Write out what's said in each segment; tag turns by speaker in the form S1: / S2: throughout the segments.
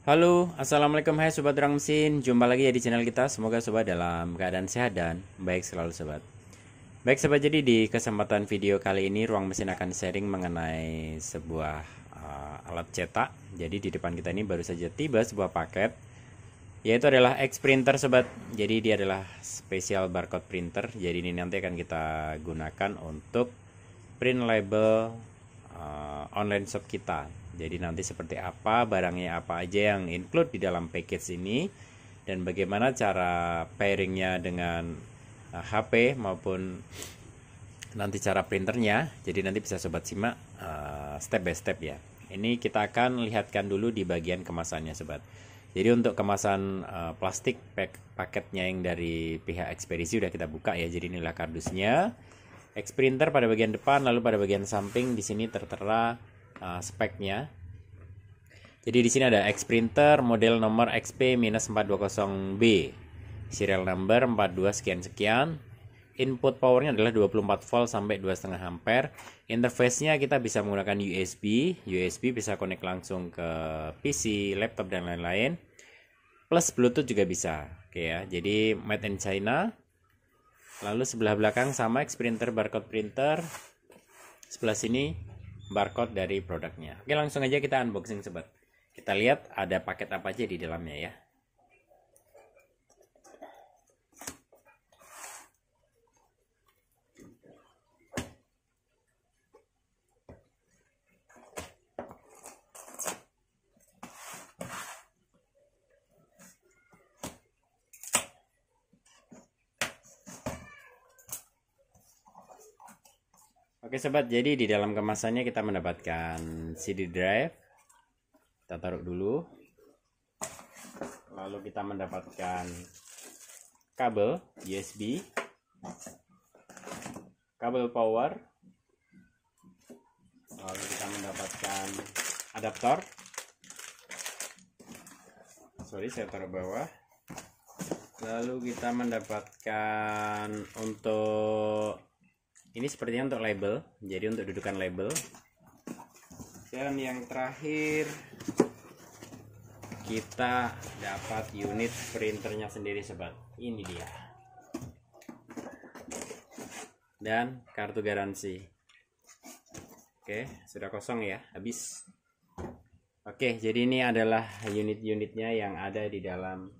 S1: Halo, Assalamualaikum hai Sobat Terang Mesin Jumpa lagi ya di channel kita Semoga Sobat dalam keadaan sehat dan baik selalu Sobat Baik Sobat, jadi di kesempatan video kali ini Ruang Mesin akan sharing mengenai sebuah uh, alat cetak Jadi di depan kita ini baru saja tiba sebuah paket Yaitu adalah X Printer Sobat Jadi dia adalah spesial barcode printer Jadi ini nanti akan kita gunakan untuk print label uh, online shop kita jadi nanti seperti apa barangnya apa aja yang include di dalam package ini dan bagaimana cara pairingnya dengan uh, eh, HP maupun nanti cara printernya. Jadi nanti bisa sobat simak uh, step by step ya. Ini kita akan lihatkan dulu di bagian kemasannya sobat. Jadi untuk kemasan uh, plastik pack, paketnya yang dari pihak ekspedisi udah kita buka ya. Jadi inilah kardusnya. X printer pada bagian depan lalu pada bagian samping di sini tertera uh, speknya jadi di sini ada X printer model nomor XP-420B. Serial number 42 sekian sekian. Input powernya adalah 24 volt sampai 2,5 ampere. Interface-nya kita bisa menggunakan USB. USB bisa connect langsung ke PC, laptop dan lain-lain. Plus Bluetooth juga bisa. Oke ya. Jadi made in China. Lalu sebelah belakang sama X printer barcode printer. Sebelah sini barcode dari produknya. Oke, langsung aja kita unboxing sobat. Kita lihat ada paket apa aja di dalamnya ya. Oke sobat, jadi di dalam kemasannya kita mendapatkan CD drive, kita taruh dulu lalu kita mendapatkan kabel USB kabel power lalu kita mendapatkan adaptor sorry saya taruh bawah lalu kita mendapatkan untuk ini sepertinya untuk label jadi untuk dudukan label dan yang terakhir kita dapat unit printernya sendiri sobat ini dia dan kartu garansi oke sudah kosong ya habis oke jadi ini adalah unit-unitnya yang ada di dalam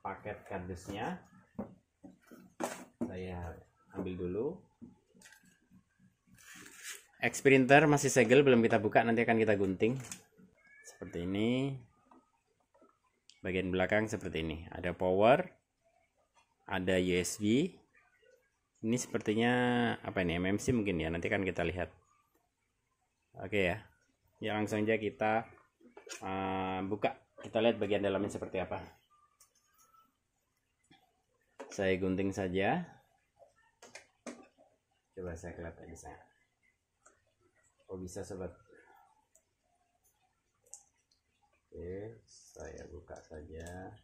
S1: paket kardusnya saya ambil dulu X printer masih segel belum kita buka nanti akan kita gunting seperti ini bagian belakang seperti ini ada power ada USB ini sepertinya apa ini MMC mungkin ya nanti kan kita lihat oke ya ya langsung aja kita uh, buka kita lihat bagian dalamnya seperti apa saya gunting saja coba saya kelihatan bisa oh bisa sobat Oke, saya buka saja.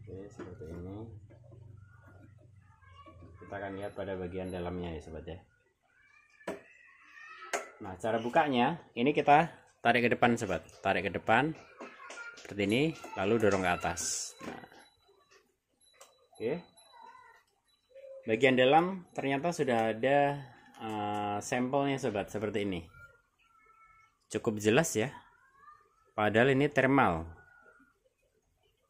S1: Oke, seperti ini. Kita akan lihat pada bagian dalamnya ya, sobat ya. Nah, cara bukanya ini kita tarik ke depan, sobat. Tarik ke depan seperti ini, lalu dorong ke atas. Nah. Oke. Bagian dalam ternyata sudah ada uh, sampelnya, sobat, seperti ini cukup jelas ya padahal ini thermal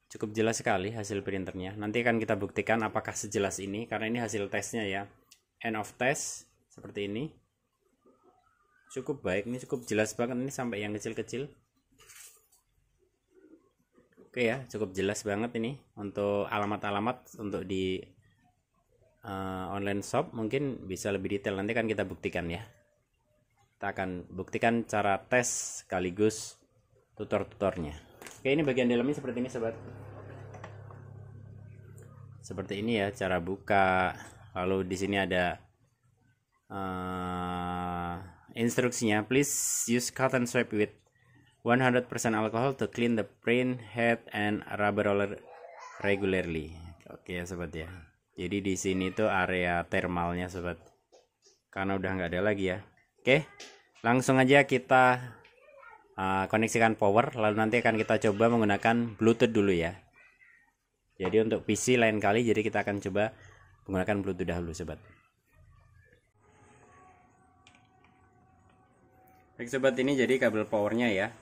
S1: cukup jelas sekali hasil printernya nanti akan kita buktikan apakah sejelas ini karena ini hasil tesnya ya end of test seperti ini cukup baik ini cukup jelas banget ini sampai yang kecil-kecil oke ya cukup jelas banget ini untuk alamat-alamat untuk di uh, online shop mungkin bisa lebih detail nanti kan kita buktikan ya kita akan buktikan cara tes sekaligus tutor-tutornya oke ini bagian dalamnya seperti ini sobat seperti ini ya cara buka lalu di sini ada uh, instruksinya please use cotton swab with 100% alcohol to clean the print head and rubber roller regularly oke ya sobat ya jadi di sini tuh area thermalnya sobat karena udah nggak ada lagi ya Oke, langsung aja kita uh, koneksikan power, lalu nanti akan kita coba menggunakan Bluetooth dulu ya. Jadi untuk PC lain kali, jadi kita akan coba menggunakan Bluetooth dahulu, sobat. Baik sobat, ini jadi kabel powernya ya,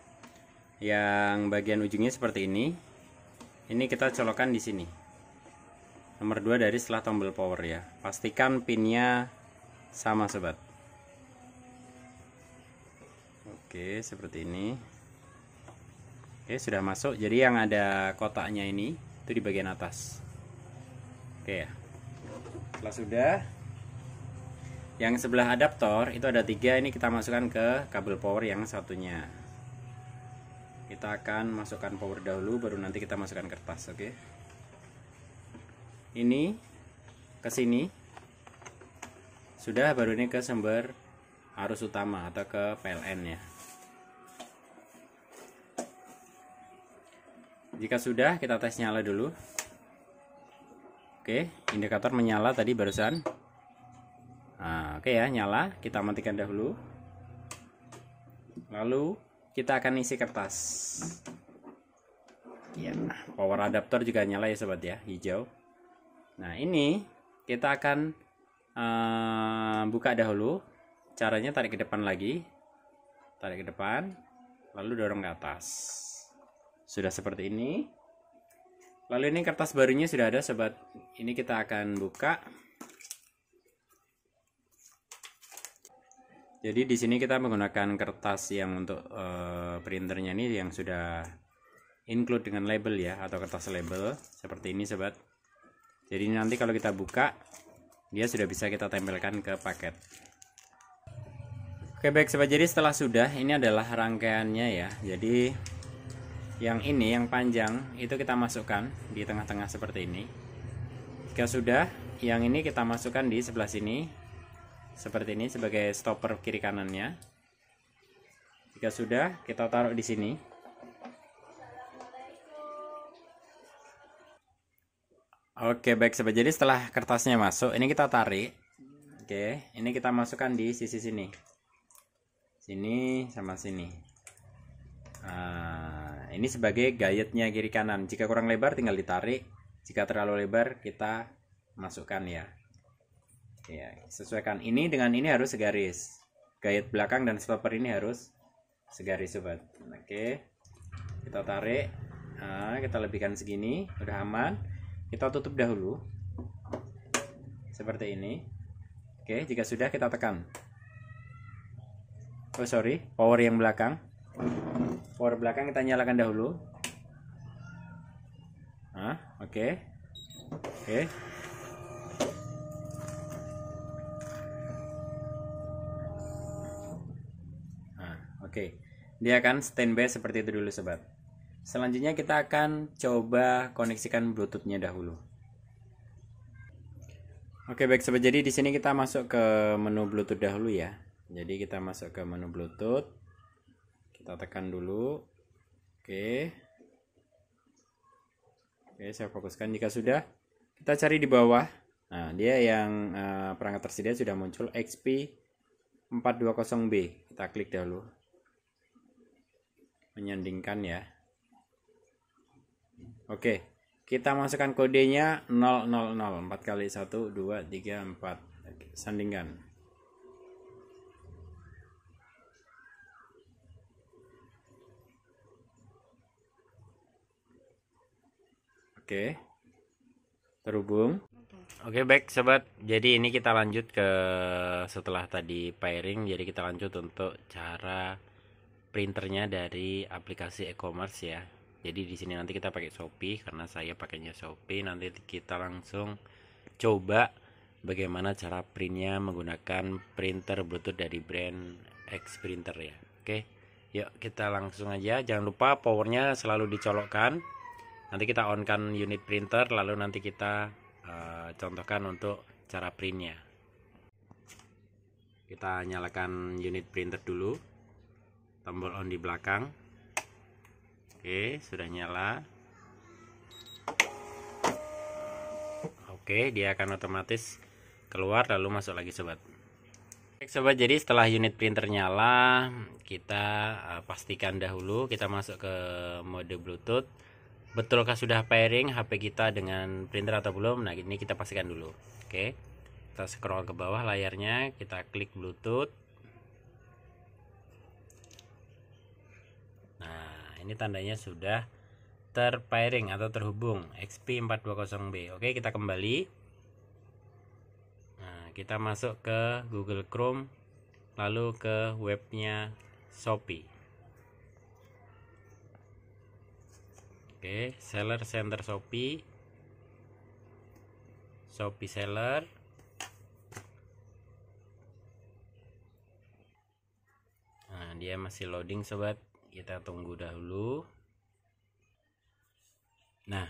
S1: yang bagian ujungnya seperti ini. Ini kita colokan di sini. Nomor 2 dari setelah tombol power ya. Pastikan pinnya sama sobat. Oke, seperti ini. Oke, sudah masuk. Jadi yang ada kotaknya ini itu di bagian atas. Oke ya. Setelah sudah yang sebelah adaptor itu ada tiga ini kita masukkan ke kabel power yang satunya. Kita akan masukkan power dahulu baru nanti kita masukkan kertas, oke. Ini ke sini. Sudah baru ini ke sumber arus utama atau ke PLN ya. Jika sudah, kita tes nyala dulu. Oke, indikator menyala tadi barusan. Nah, oke ya, nyala. Kita matikan dahulu. Lalu kita akan isi kertas. Ya, power adapter juga nyala ya sobat ya, hijau. Nah ini kita akan uh, buka dahulu. Caranya tarik ke depan lagi, tarik ke depan, lalu dorong ke atas sudah seperti ini lalu ini kertas barunya sudah ada sobat ini kita akan buka jadi di sini kita menggunakan kertas yang untuk uh, printernya ini yang sudah include dengan label ya atau kertas label seperti ini sobat jadi nanti kalau kita buka dia sudah bisa kita tempelkan ke paket Oke baik sobat jadi setelah sudah ini adalah rangkaiannya ya jadi yang ini yang panjang itu kita masukkan di tengah-tengah seperti ini jika sudah yang ini kita masukkan di sebelah sini seperti ini sebagai stopper kiri kanannya jika sudah kita taruh di sini Oke baik sobat jadi setelah kertasnya masuk ini kita tarik Oke ini kita masukkan di sisi sini sini sama sini Nah, ini sebagai gayetnya kiri kanan. Jika kurang lebar tinggal ditarik. Jika terlalu lebar kita masukkan ya. Ya, sesuaikan ini dengan ini harus segaris. Gayet belakang dan stopper ini harus segaris sobat. Oke. Kita tarik. Nah, kita lebihkan segini, udah aman. Kita tutup dahulu. Seperti ini. Oke, jika sudah kita tekan. Oh sorry, power yang belakang power belakang kita nyalakan dahulu ah oke oke okay. oke dia akan standby seperti itu dulu sobat selanjutnya kita akan coba koneksikan bluetoothnya dahulu Oke baik sobat jadi di sini kita masuk ke menu Bluetooth dahulu ya. Jadi kita masuk ke menu Bluetooth kita tekan dulu oke oke saya fokuskan jika sudah kita cari di bawah nah dia yang eh, perangkat tersedia sudah muncul XP 420B kita klik dahulu menyandingkan ya oke kita masukkan kodenya 000 4 kali 1 2 3 4 oke, sandingkan Oke. Terhubung. Oke, baik sobat. Jadi ini kita lanjut ke setelah tadi pairing, jadi kita lanjut untuk cara printernya dari aplikasi e-commerce ya. Jadi di sini nanti kita pakai Shopee karena saya pakainya Shopee. Nanti kita langsung coba bagaimana cara printnya menggunakan printer Bluetooth dari brand X Printer ya. Oke, yuk kita langsung aja. Jangan lupa powernya selalu dicolokkan nanti kita on kan unit printer lalu nanti kita uh, contohkan untuk cara printnya kita nyalakan unit printer dulu tombol on di belakang oke sudah nyala oke dia akan otomatis keluar lalu masuk lagi sobat Oke sobat jadi setelah unit printer nyala kita eh, pastikan dahulu kita masuk ke mode bluetooth betulkah sudah pairing HP kita dengan printer atau belum nah ini kita pastikan dulu oke kita scroll ke bawah layarnya kita klik bluetooth nah ini tandanya sudah terpairing atau terhubung XP420B oke kita kembali nah kita masuk ke Google Chrome lalu ke webnya Shopee Oke, seller center Shopee. Shopee seller. Nah, dia masih loading sobat. Kita tunggu dahulu. Nah,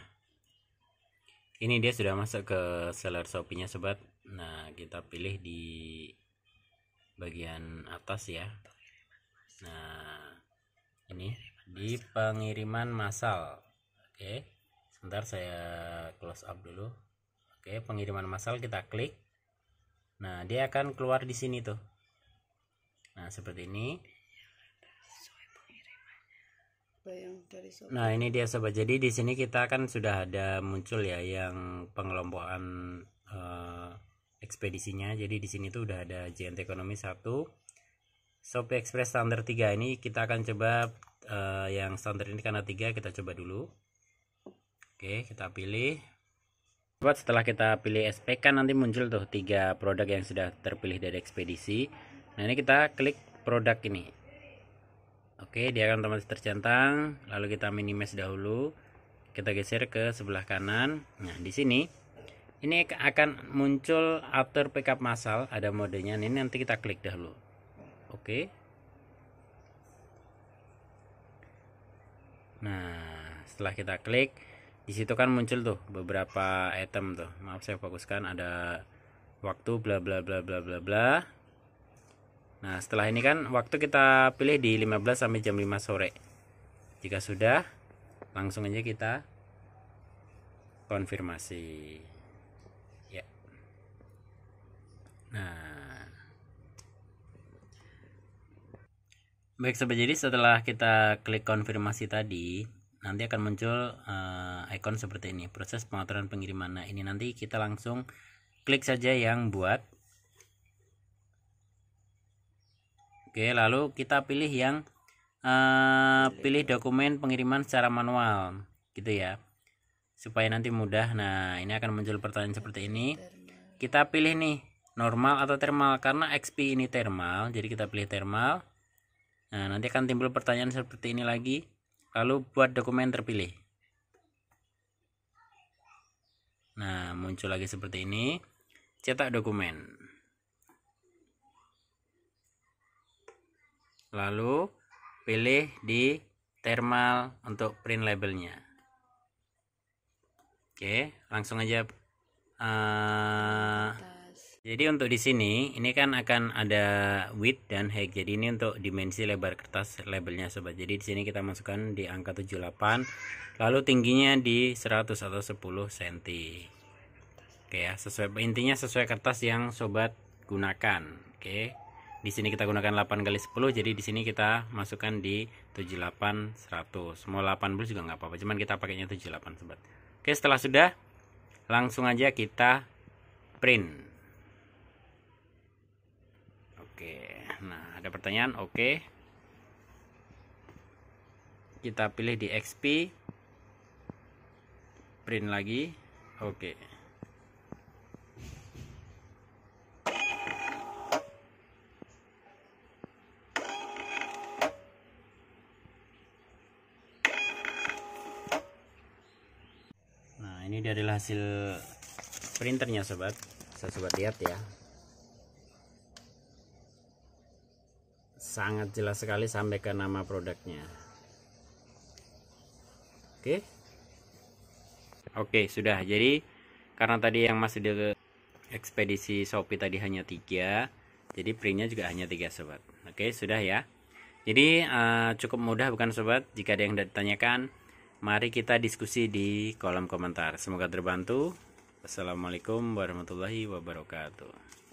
S1: ini dia sudah masuk ke seller Shopee-nya sobat. Nah, kita pilih di bagian atas ya. Nah, ini di pengiriman massal Oke, sebentar saya close up dulu. Oke, pengiriman massal kita klik. Nah, dia akan keluar di sini tuh. Nah, seperti ini. Nah, ini dia sobat. Jadi di sini kita kan sudah ada muncul ya yang pengelompokan eh, ekspedisinya. Jadi di sini tuh udah ada JNT ekonomi 1, Shopee Express standar 3 ini kita akan coba uh, yang standar ini karena 3 kita coba dulu. Oke, kita pilih. Buat setelah kita pilih SP kan nanti muncul tuh tiga produk yang sudah terpilih dari ekspedisi. Nah, ini kita klik produk ini. Oke, dia akan otomatis tercentang. Lalu kita minimize dahulu. Kita geser ke sebelah kanan. Nah, di sini ini akan muncul after pickup massal, ada modenya. Nah, ini nanti kita klik dahulu. Oke. Nah, setelah kita klik di situ kan muncul tuh beberapa item tuh maaf saya fokuskan ada waktu bla bla bla bla bla bla nah setelah ini kan waktu kita pilih di 15 sampai jam 5 sore jika sudah langsung aja kita konfirmasi ya nah baik sobat jadi setelah kita klik konfirmasi tadi nanti akan muncul uh, eh, icon seperti ini proses pengaturan pengiriman nah ini nanti kita langsung klik saja yang buat oke lalu kita pilih yang uh, pilih dokumen pengiriman secara manual gitu ya supaya nanti mudah nah ini akan muncul pertanyaan seperti ini kita pilih nih normal atau thermal karena XP ini thermal jadi kita pilih thermal nah nanti akan timbul pertanyaan seperti ini lagi lalu buat dokumen terpilih nah muncul lagi seperti ini cetak dokumen lalu pilih di thermal untuk print labelnya oke langsung aja uh, jadi untuk di sini ini kan akan ada width dan height. Jadi ini untuk dimensi lebar kertas labelnya sobat. Jadi di sini kita masukkan di angka 78 lalu tingginya di 100 atau 10 cm. Oke ya, sesuai intinya sesuai kertas yang sobat gunakan. Oke. Di sini kita gunakan 8 kali 10 jadi di sini kita masukkan di 78 100. Mau 80 juga nggak apa-apa, cuman kita pakainya 78 sobat. Oke, setelah sudah langsung aja kita print. Oke, nah ada pertanyaan, oke. Kita pilih di XP. Print lagi. Oke. Nah, ini adalah hasil printernya sobat. Saya sobat lihat ya. sangat jelas sekali sampai ke nama produknya oke oke sudah jadi karena tadi yang masih di ekspedisi Shopee tadi hanya tiga jadi printnya juga hanya tiga sobat oke sudah ya jadi uh, cukup mudah bukan sobat jika ada yang ditanyakan mari kita diskusi di kolom komentar semoga terbantu Assalamualaikum warahmatullahi wabarakatuh